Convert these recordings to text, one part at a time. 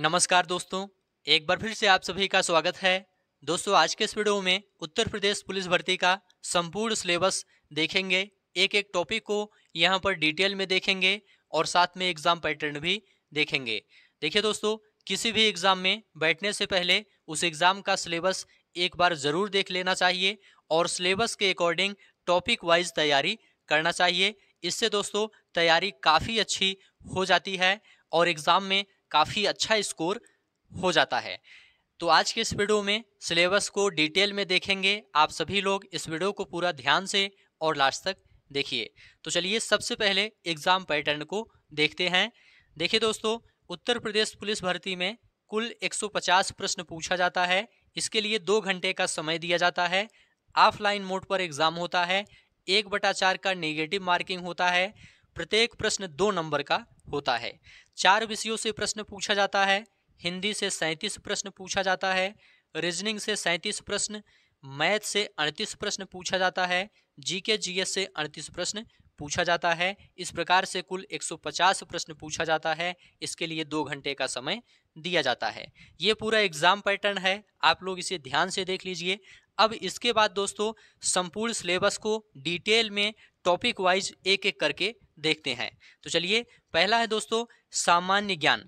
नमस्कार दोस्तों एक बार फिर से आप सभी का स्वागत है दोस्तों आज के इस वीडियो में उत्तर प्रदेश पुलिस भर्ती का संपूर्ण सिलेबस देखेंगे एक एक टॉपिक को यहां पर डिटेल में देखेंगे और साथ में एग्ज़ाम पैटर्न भी देखेंगे देखिए दोस्तों किसी भी एग्ज़ाम में बैठने से पहले उस एग्ज़ाम का सिलेबस एक बार ज़रूर देख लेना चाहिए और सिलेबस के अकॉर्डिंग टॉपिक वाइज तैयारी करना चाहिए इससे दोस्तों तैयारी काफ़ी अच्छी हो जाती है और एग्ज़ाम में काफ़ी अच्छा स्कोर हो जाता है तो आज के इस वीडियो में सिलेबस को डिटेल में देखेंगे आप सभी लोग इस वीडियो को पूरा ध्यान से और लास्ट तक देखिए तो चलिए सबसे पहले एग्ज़ाम पैटर्न को देखते हैं देखिए दोस्तों उत्तर प्रदेश पुलिस भर्ती में कुल 150 प्रश्न पूछा जाता है इसके लिए दो घंटे का समय दिया जाता है ऑफलाइन मोड पर एग्ज़ाम होता है एक बटा चार का नेगेटिव मार्किंग होता है प्रत्येक प्रश्न दो नंबर का होता है चार विषयों से प्रश्न पूछा जाता है हिंदी से सैंतीस प्रश्न पूछा जाता है रीजनिंग से सैंतीस प्रश्न मैथ से अड़तीस प्रश्न पूछा जाता है जीके जीएस से अड़तीस प्रश्न पूछा जाता है इस प्रकार से कुल 150 प्रश्न पूछा जाता है इसके लिए दो घंटे का समय दिया जाता है ये पूरा एग्जाम पैटर्न है आप लोग इसे ध्यान से देख लीजिए अब इसके बाद दोस्तों संपूर्ण सिलेबस को डिटेल में टॉपिक वाइज एक एक करके देखते हैं तो चलिए पहला है दोस्तों सामान्य ज्ञान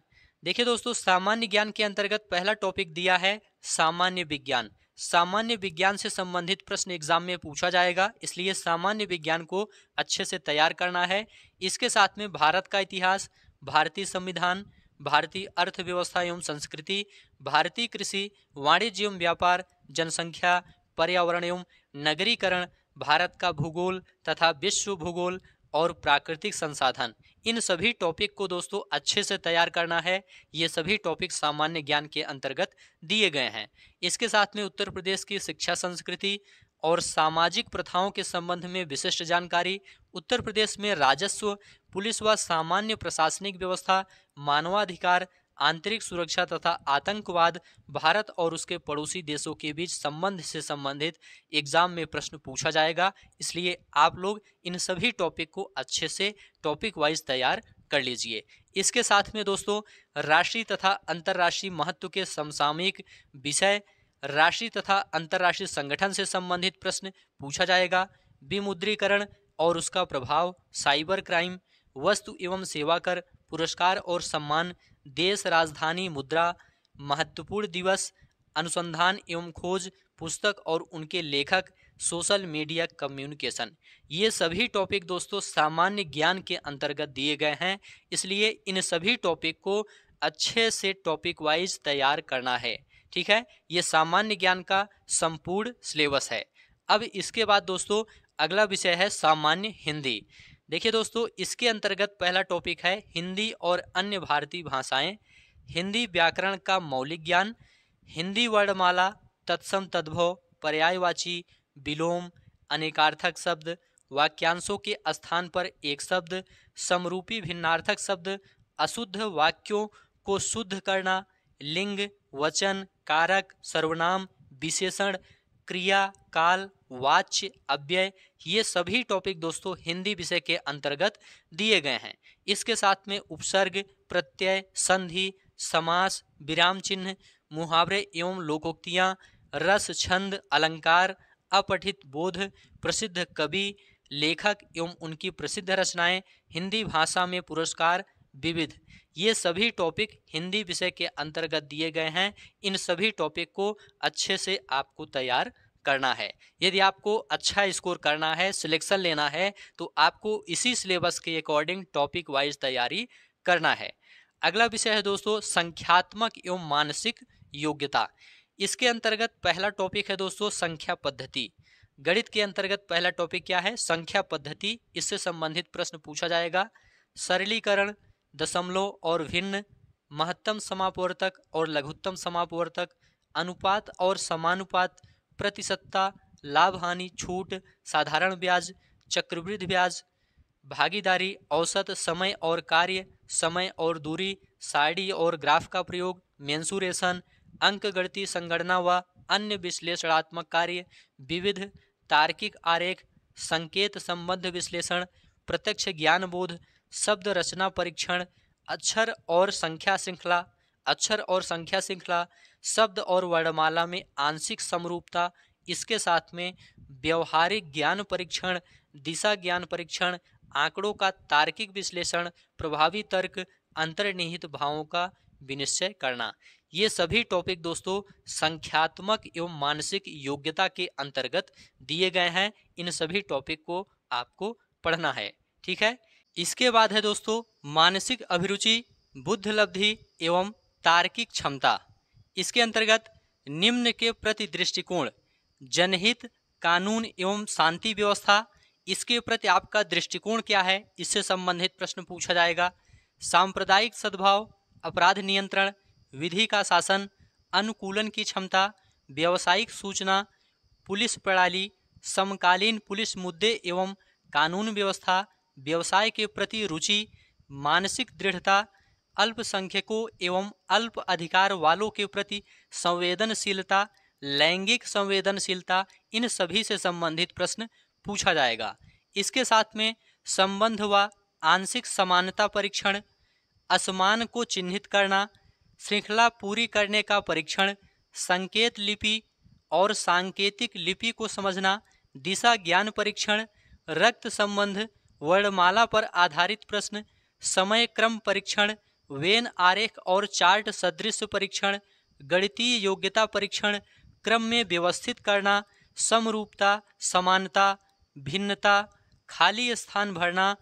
देखिए दोस्तों सामान्य ज्ञान के अंतर्गत पहला टॉपिक दिया है सामान्य विज्ञान सामान्य विज्ञान से संबंधित प्रश्न एग्जाम में पूछा जाएगा इसलिए सामान्य विज्ञान को अच्छे से तैयार करना है इसके साथ में भारत का इतिहास भारतीय संविधान भारतीय अर्थव्यवस्था एवं संस्कृति भारतीय कृषि वाणिज्य एवं व्यापार जनसंख्या पर्यावरण एवं नगरीकरण भारत का भूगोल तथा विश्व भूगोल और प्राकृतिक संसाधन इन सभी टॉपिक को दोस्तों अच्छे से तैयार करना है ये सभी टॉपिक सामान्य ज्ञान के अंतर्गत दिए गए हैं इसके साथ में उत्तर प्रदेश की शिक्षा संस्कृति और सामाजिक प्रथाओं के संबंध में विशिष्ट जानकारी उत्तर प्रदेश में राजस्व पुलिस व सामान्य प्रशासनिक व्यवस्था मानवाधिकार आंतरिक सुरक्षा तथा आतंकवाद भारत और उसके पड़ोसी देशों के बीच संबंध से संबंधित एग्जाम में प्रश्न पूछा जाएगा इसलिए आप लोग इन सभी टॉपिक को अच्छे से टॉपिक वाइज तैयार कर लीजिए इसके साथ में दोस्तों राष्ट्रीय तथा अंतर्राष्ट्रीय महत्व के समसामयिक विषय राष्ट्रीय तथा अंतर्राष्ट्रीय संगठन से संबंधित प्रश्न पूछा जाएगा विमुद्रीकरण और उसका प्रभाव साइबर क्राइम वस्तु एवं सेवा कर पुरस्कार और सम्मान देश राजधानी मुद्रा महत्वपूर्ण दिवस अनुसंधान एवं खोज पुस्तक और उनके लेखक सोशल मीडिया कम्युनिकेशन ये सभी टॉपिक दोस्तों सामान्य ज्ञान के अंतर्गत दिए गए हैं इसलिए इन सभी टॉपिक को अच्छे से टॉपिक वाइज तैयार करना है ठीक है ये सामान्य ज्ञान का संपूर्ण सिलेबस है अब इसके बाद दोस्तों अगला विषय है सामान्य हिंदी देखिए दोस्तों इसके अंतर्गत पहला टॉपिक है हिंदी और अन्य भारतीय भाषाएं हिंदी व्याकरण का मौलिक ज्ञान हिंदी वर्णमाला तत्सम तद्भव पर्यायवाची विलोम अनेकार्थक शब्द वाक्यांशों के स्थान पर एक शब्द समरूपी भिन्नार्थक शब्द अशुद्ध वाक्यों को शुद्ध करना लिंग वचन कारक सर्वनाम विशेषण क्रिया काल वाच्य अव्यय ये सभी टॉपिक दोस्तों हिंदी विषय के अंतर्गत दिए गए हैं इसके साथ में उपसर्ग प्रत्यय संधि समास विराम चिन्ह मुहावरे एवं लोकोक्तियाँ रस छंद अलंकार अपठित बोध प्रसिद्ध कवि लेखक एवं उनकी प्रसिद्ध रचनाएं हिंदी भाषा में पुरस्कार विविध ये सभी टॉपिक हिंदी विषय के अंतर्गत दिए गए हैं इन सभी टॉपिक को अच्छे से आपको तैयार करना है यदि आपको अच्छा स्कोर करना है सिलेक्शन लेना है तो आपको इसी सिलेबस के अकॉर्डिंग टॉपिक वाइज तैयारी करना है अगला विषय है दोस्तों संख्यात्मक एवं मानसिक योग्यता इसके अंतर्गत पहला टॉपिक है दोस्तों संख्या पद्धति गणित के अंतर्गत पहला टॉपिक क्या है संख्या पद्धति इससे संबंधित प्रश्न पूछा जाएगा सरलीकरण दशमलव और भिन्न महत्तम समापवर्तक और लघुत्तम समापवर्तक अनुपात और समानुपात प्रतिशतता लाभ हानि छूट साधारण ब्याज चक्रवृद्धि ब्याज भागीदारी औसत समय और कार्य समय और दूरी साड़ी और ग्राफ का प्रयोग अंक अंकगणितीय संगणना व अन्य विश्लेषणात्मक कार्य विविध तार्किक आरेख संकेत संबंध विश्लेषण प्रत्यक्ष ज्ञान बोध शब्द रचना परीक्षण अक्षर और संख्या श्रृंखला अक्षर और संख्या श्रृंखला शब्द और वर्णमाला में आंशिक समरूपता इसके साथ में व्यवहारिक ज्ञान परीक्षण दिशा ज्ञान परीक्षण आंकड़ों का तार्किक विश्लेषण प्रभावी तर्क अंतर्निहित भावों का विनिश्चय करना ये सभी टॉपिक दोस्तों संख्यात्मक एवं मानसिक योग्यता के अंतर्गत दिए गए हैं इन सभी टॉपिक को आपको पढ़ना है ठीक है इसके बाद है दोस्तों मानसिक अभिरुचि बुद्ध लब्धि एवं तार्किक क्षमता इसके अंतर्गत निम्न के प्रति दृष्टिकोण जनहित कानून एवं शांति व्यवस्था इसके प्रति आपका दृष्टिकोण क्या है इससे संबंधित प्रश्न पूछा जाएगा सांप्रदायिक सद्भाव अपराध नियंत्रण विधि का शासन अनुकूलन की क्षमता व्यावसायिक सूचना पुलिस प्रणाली समकालीन पुलिस मुद्दे एवं कानून व्यवस्था व्यवसाय के प्रति रुचि मानसिक दृढ़ता अल्पसंख्यकों एवं अल्प अधिकार वालों के प्रति संवेदनशीलता लैंगिक संवेदनशीलता इन सभी से संबंधित प्रश्न पूछा जाएगा इसके साथ में संबंध व आंशिक समानता परीक्षण असमान को चिन्हित करना श्रृंखला पूरी करने का परीक्षण संकेत लिपि और सांकेतिक लिपि को समझना दिशा ज्ञान परीक्षण रक्त संबंध वर्णमाला पर आधारित प्रश्न समय क्रम परीक्षण वेन आरेख और चार्ट सदृश परीक्षण गणितीय योग्यता परीक्षण क्रम में व्यवस्थित करना समरूपता समानता भिन्नता खाली स्थान भरना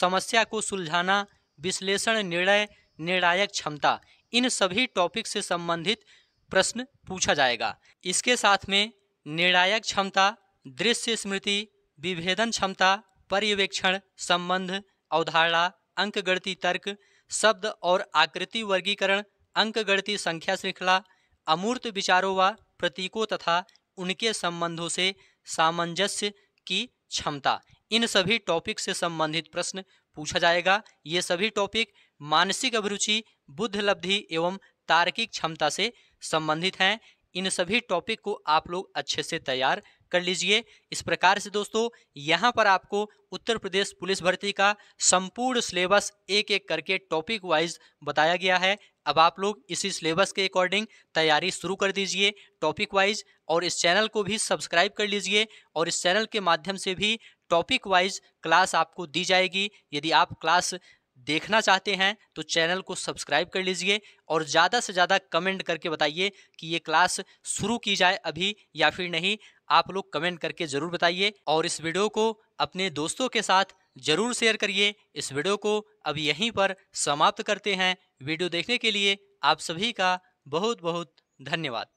समस्या को सुलझाना विश्लेषण निर्णय निर्णायक क्षमता इन सभी टॉपिक से संबंधित प्रश्न पूछा जाएगा इसके साथ में निर्णायक क्षमता दृश्य स्मृति विभेदन क्षमता पर्यवेक्षण संबंध अवधारणा अंकगणती तर्क शब्द और आकृति वर्गीकरण अंकगणती संख्या श्रृंखला अमूर्त विचारों व प्रतीकों तथा उनके संबंधों से सामंजस्य की क्षमता इन सभी टॉपिक से संबंधित प्रश्न पूछा जाएगा ये सभी टॉपिक मानसिक अभिरुचि बुद्ध लब्धि एवं तार्किक क्षमता से संबंधित हैं इन सभी टॉपिक को आप लोग अच्छे से तैयार कर लीजिए इस प्रकार से दोस्तों यहाँ पर आपको उत्तर प्रदेश पुलिस भर्ती का संपूर्ण सिलेबस एक एक करके टॉपिक वाइज बताया गया है अब आप लोग इसी सिलेबस के अकॉर्डिंग तैयारी शुरू कर दीजिए टॉपिक वाइज और इस चैनल को भी सब्सक्राइब कर लीजिए और इस चैनल के माध्यम से भी टॉपिक वाइज क्लास आपको दी जाएगी यदि आप क्लास देखना चाहते हैं तो चैनल को सब्सक्राइब कर लीजिए और ज़्यादा से ज़्यादा कमेंट करके बताइए कि ये क्लास शुरू की जाए अभी या फिर नहीं आप लोग कमेंट करके ज़रूर बताइए और इस वीडियो को अपने दोस्तों के साथ ज़रूर शेयर करिए इस वीडियो को अब यहीं पर समाप्त करते हैं वीडियो देखने के लिए आप सभी का बहुत बहुत धन्यवाद